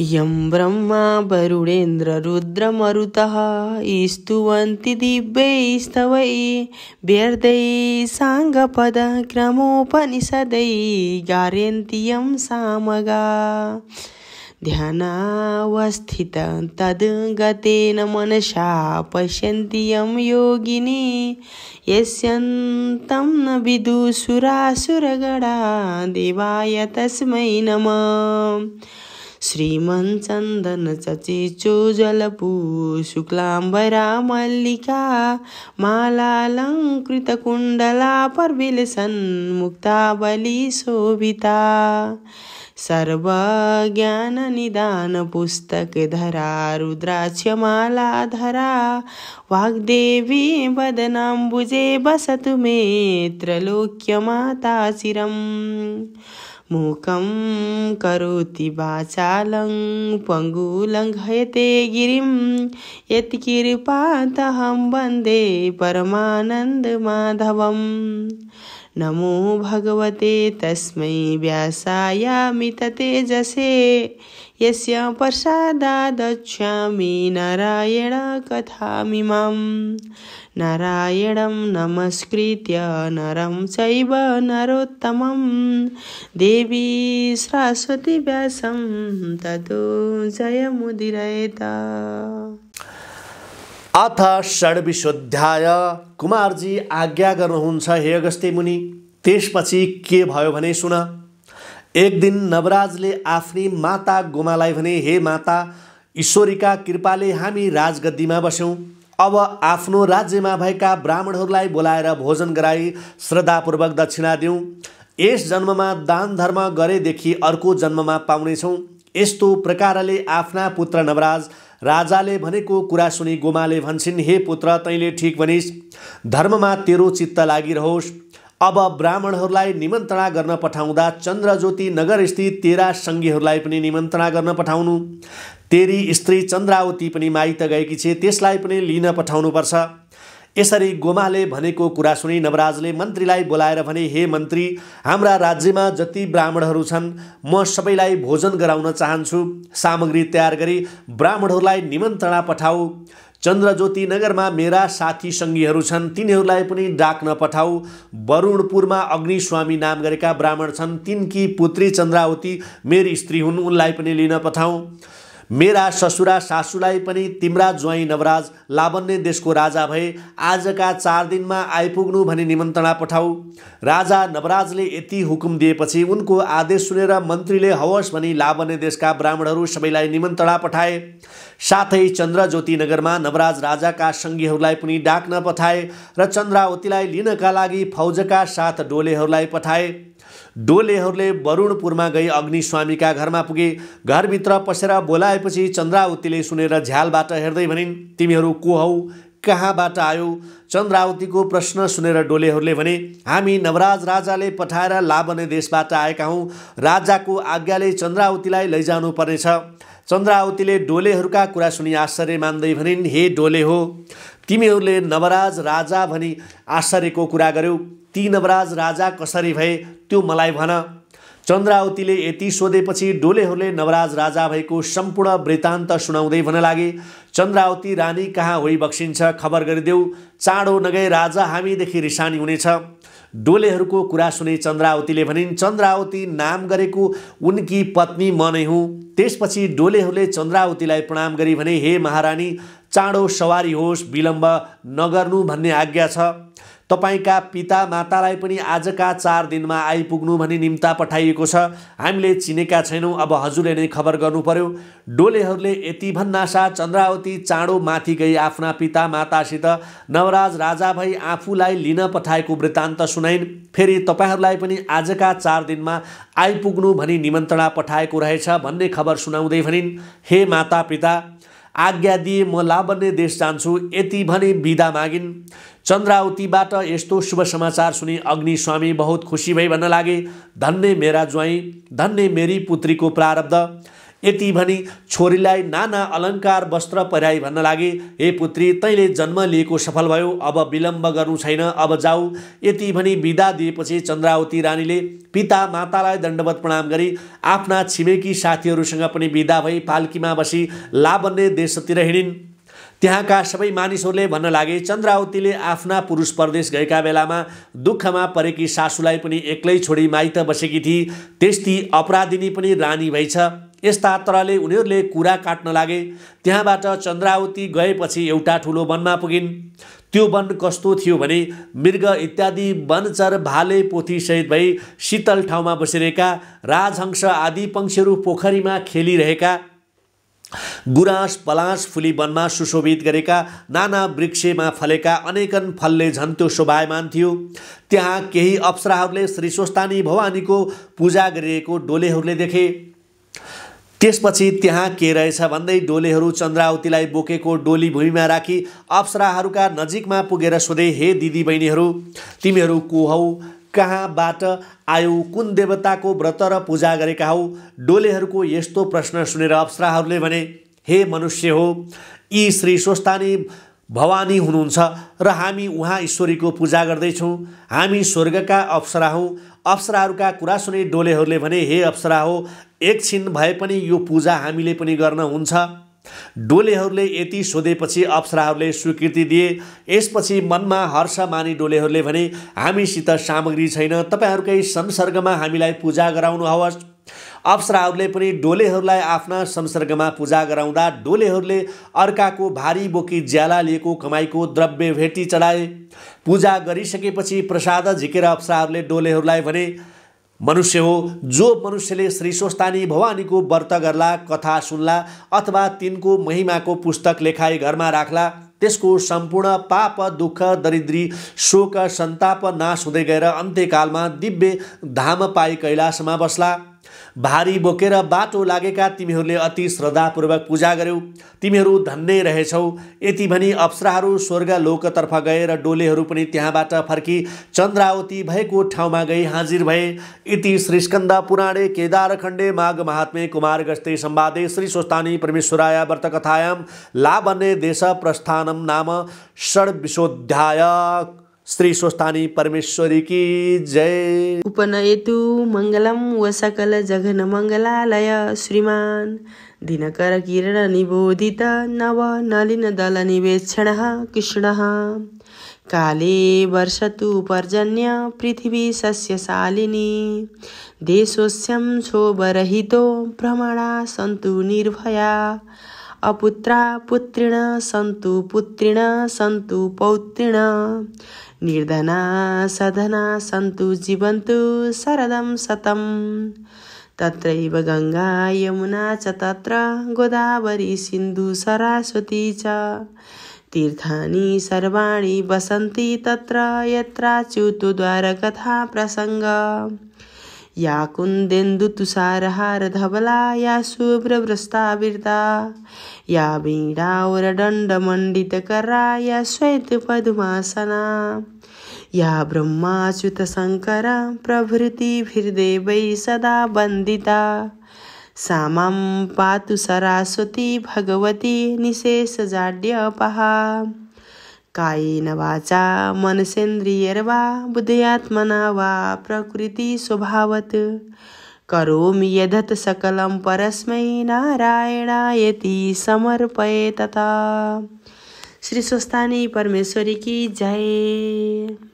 यं ब्रह्मा वरुणेन्द्ररुद्रमरुतः स्तुवन्ति दिव्यैस्तवै व्यर्दै साङ्गपदक्रमोपनिषदै गारयन्ति यं सामगा ध्यानावस्थितं तद् मनसा पश्यन्ति यं योगिनी यस्यन्तं न विदुसुरासुरगणा देवाय तस्मै नमः श्रीमन् चन्दन चचेचो जलपुशुक्लाम्बरा मल्लिका मालालङ्कृतकुण्डलापरविलसन्मुक्ता रुद्राक्षमाला धरा रुद्राक्षमालाधरा वाग्देवी वदनाम्बुजे वसतु मे त्रैलोक्यमाता चिरम् मूकं करोति वाचालं पङ्गुलङ्घयते गिरिं यत्किरपातहं वन्दे परमानन्दमाधवम् नमो भगवते तस्मै व्यासायामि तेजसे यस्य प्रसादा नारायण नारायणं कथामिमां नारायणं नमस्कृत्य नरं चैव नरोत्तमं देवी व्यासं ततो जयमुदीरेता अथ षड्विशुद्ध्याय कुमारजी आज्ञा गर्नुहुन्छ हे अगस्ते मुनि त्यसपछि के भयो भने सुन एक दिन नवराजले आफ्नी माता गोमालाई भने हे माता ईश्वरीका कृपाले हामी राजगद्दीमा बस्यौँ अब आफ्नो राज्यमा भएका ब्राह्मणहरूलाई बोलाएर भोजन गराई श्रद्धापूर्वक दक्षिणा दिउँ यस जन्ममा दान धर्म गरेदेखि अर्को जन्ममा पाउनेछौँ यस्तो प्रकारले आफ्ना पुत्र नवराज राजाले भनेको कुरा सुनि गोमाले भन्छन् हे पुत्र तैँले ठिक भनिस् धर्ममा तेरो चित्त लागिरहोस् अब ब्राह्मणहरूलाई निमन्त्रणा गर्न पठाउँदा चन्द्रज्योति नगरस्थित तेरा सङ्घीहरूलाई पनि निमन्त्रणा गर्न पठाउनु तेरी स्त्री चन्द्रावती पनि माइत गएकी छे त्यसलाई पनि लिन पठाउनुपर्छ यसरी गोमाले भनेको कुरा सुनि नवराजले मन्त्रीलाई बोलाएर भने हे मन्त्री हाम्रा राज्यमा जति ब्राह्मणहरू छन् म सबैलाई भोजन गराउन चाहन्छु सामग्री तयार गरी ब्राह्मणहरूलाई निमन्त्रणा पठाऊ चन्द्रज्योति नगरमा मेरा साथी सङ्घीहरू छन् तिनीहरूलाई पनि डाक्न पठाऊ वरुणपुरमा अग्निस्वामी नाम गरेका ब्राह्मण छन् तिनकी पुत्री चन्द्रावती मेरी स्त्री हुन् उनलाई पनि लिन पठाऊ मेरा ससुरा सासुलाई पनि तिम्रा ज्वाइँ नवराज लावन्य देशको राजा भए आजका चार दिनमा आइपुग्नु भनी निमन्त्रणा पठाऊ राजा नवराजले यति हुकुम दिएपछि उनको आदेश सुनेर मन्त्रीले हवस् भनी लावन्य देशका ब्राह्मणहरू सबैलाई निमन्त्रणा पठाए साथै चन्द्रज्योति नगरमा नवराज राजाका सङ्घीहरूलाई पनि डाक्न पठाए र चन्द्रावतीलाई लिनका लागि फौजका साथ डोलेहरूलाई पठाए डोलेहरूले वरुणपुरमा गई अग्निस्वामीका घरमा पुगे घरभित्र पसेर बोलाएपछि चन्द्रावतीले सुनेर झ्यालबाट हेर्दै भनिन् तिमीहरू को हौ कहाँबाट आयो चन्द्रावतीको प्रश्न सुनेर डोलेहरूले भने हामी नवराज राजाले पठाएर लाभने देशबाट आएका हौँ राजाको आज्ञाले चन्द्रावतीलाई लैजानुपर्नेछ चन्द्रावतीले डोलेहरूका कुरा सुनि आश्चर्य मान्दै भनिन् हे डोले हो तिमीहरूले नवराज राजा भनी आश्चर्यको कुरा गर्यौ ती नवराज राजा कसरी भए त्यो मलाई भन चन्द्रावतीले यति सोधेपछि डोलेहरूले नवराज राजा भएको सम्पूर्ण वृत्तान्त सुनाउँदै भन लागे चन्द्रावती रानी कहाँ होइ बक्सिन्छ खबर गरिदेऊ चाँडो नगए राजा हामीदेखि रिसानी हुनेछ डोलेहरूको कुरा सुने चन्द्रावतीले भनिन् चन्द्रावती नाम गरेको उनकी पत्नी म नै हुँ त्यसपछि डोलेहरूले चन्द्रावतीलाई प्रणाम गरी भने हे महारानी चाँडो सवारी होस् विलम्ब नगर्नु भन्ने आज्ञा छ तपाईँका पिता मातालाई पनि आजका चार दिनमा आइपुग्नु भनी निम्ता पठाइएको छ हामीले चिनेका छैनौँ अब हजुरले नै खबर गर्नु पर्यो डोलेहरूले यति भन्नासाथ चन्द्रावती चाँडो माथि गई आफ्ना पिता मातासित नवराज राजा भई आफूलाई लिन पठाएको वृत्तान्त सुनाइन् फेरि तपाईँहरूलाई पनि आजका चार दिनमा आइपुग्नु भनी निमन्त्रणा पठाएको रहेछ भन्ने खबर सुनाउँदै भनिन् हे माता पिता आज्ञा दिए म लाभन्य देश जान्छु यति भने बिदा मागिन् चन्द्रावतीबाट यस्तो शुभ समाचार सुनि अग्नि स्वामी बहुत खुसी भई भन्न लागे धन्य मेरा ज्वाइँ धन्य मेरी पुत्रीको प्रारब्ध यति भनी छोरीलाई नाना अलङ्कार वस्त्र पहिराई भन्न लागे हे पुत्री तैँले जन्म लिएको सफल भयो अब विलम्ब गर्नु छैन अब जाऊ यति भनी विदा दिएपछि चन्द्रावती रानीले पिता मातालाई दण्डवत प्रणाम गरी आफ्ना छिमेकी साथीहरूसँग पनि विदा भई पाल्कीमा बसी लाबन्ने देशतिर हिँडिन् त्यहाँका सबै मानिसहरूले भन्न लागे चन्द्रावतीले आफ्ना पुरुष परदेश गएका बेलामा दुःखमा परेकी सासुलाई पनि एक्लै छोडी माइत बसेकी थिए त्यस्ती अपराधिनी पनि रानी भइछ यस्ता तरले उनीहरूले कुरा काट्न लागे त्यहाँबाट चन्द्रावती गएपछि एउटा ठुलो वनमा पुगिन् त्यो वन कस्तो थियो भने मृग इत्यादि वनचर भाले पोथीसहित भई शीतल ठाउँमा बसिरहेका राजहंस आदि पंक्षीहरू पोखरीमा खेलिरहेका गुराँस पलास फुली वनमा सुशोभित गरेका नाना वृक्षमा फलेका अनेकन फलले झन् त्यो शोभायमान थियो त्यहाँ केही अप्सराहरूले श्री स्वस्तानी भवानीको पूजा गरिएको डोलेहरूले देखे त्यसपछि त्यहाँ के रहेछ भन्दै डोलेहरू चन्द्रावतीलाई बोकेको डोली भुइँमा राखी अप्सराहरूका नजिकमा पुगेर सोधे हे दिदी बहिनीहरू तिमीहरू को हौ कहाँबाट आयौ कुन देवताको व्रत र पूजा गरेका हौ डोलेहरूको यस्तो प्रश्न सुनेर अप्सराहरूले भने हे मनुष्य हो यी श्री स्वस्तानी भवानी हुनुहुन्छ र हामी उहाँ ईश्वरीको पूजा गर्दैछौँ हामी स्वर्गका अप्सरा हौँ अप्सराहरूका कुरा सुने डोलेहरूले भने हे अप्सरा हो एकछिन भए पनि यो पूजा हामीले पनि गर्न हुन्छ डोलेहरूले यति सोधेपछि अप्सराहरूले स्वीकृति दिए यसपछि मनमा हर्ष माने डोलेहरूले भने हामीसित सामग्री छैन तपाईँहरूकै संसर्गमा हामीलाई पूजा गराउनुहोस् अप्सराहरूले पनि डोलेहरूलाई आफ्ना संसर्गमा पूजा गराउँदा डोलेहरूले अर्काको भारी बोकी ज्याला लिएको कमाईको द्रव्य भेटी चढाए पूजा गरिसकेपछि प्रसाद झिकेर अप्सराहरूले डोलेहरूलाई भने मनुष्य हो जो मनुष्यले श्री स्वस्तानी भवानीको व्रत गर्ला कथा सुन्ला अथवा तिनको महिमाको पुस्तक लेखाई घरमा राख्ला त्यसको सम्पूर्ण पाप दुःख दरिद्री शोक सन्ताप नाश हुँदै गएर अन्त्यकालमा दिव्य धाम पाई कैलाशमा बस्ला भारी बोकेर बाटो लागेका तिमीहरूले अति श्रद्धापूर्वक पूजा गर्यौ तिमीहरू धन्य रहेछौ यति भनी अप्सराहरू स्वर्ग लोकतर्फ गएर डोलेहरू पनि त्यहाँबाट फर्की चन्द्रावती भएको ठाउँमा गई हाजिर भए इति श्रीस्कन्द पुराणे केदारखण्डे माघ महात्मे कुमार गस्ते सम्वादे श्री स्वस्तानी परमेश्वराय कथायाम लावण्य देश प्रस्थानम नाम विशोध्याय श्री स्वस्थानी परमेश्वरी की जय उपनयतु मङ्गलम वसकल जघन मङ्गलालय श्रीमान दिनकर किरण निबोधित नव नलिन दल निवेक्षण कृष्ण काले वर्षतु पर्जन्य पृथ्वी सस्यशालिनी देशोस्यम शोभरहितो भ्रमणा सन्तु निर्भया अपुत्रा पुत्रिण सन्तु पुत्रिण सन्तु पौत्रिण निर्धना सधना सन्तु जीवन्तु शरदं सतम तत्रैव गङ्गा यमुना च तत्र गोदावरी सिन्धु सरस्वती च तीर्थानि सर्वाणि वसन्ति तत्र यत्राच्युतुद्वारकथा प्रसङ्ग या कुंदेंदु तुषारहार या शुभ्रभ्रस्ताबिर्दा या बीडावर या श्वेत या ब्रह्माच्युत प्रभृतिभिर्देवै सदा वन्दिता सामां पातु सरस्वती भगवती निशेषजाड्यपहा काई नवाचा मनसेंद्रियर्वा बुद्धयात्मना वा प्रकृती स्वभावत करोमि यदत सकलं परस्मै नारायणायती समर्पये तथा श्री स्वस्तानी परमेश्वरी की जय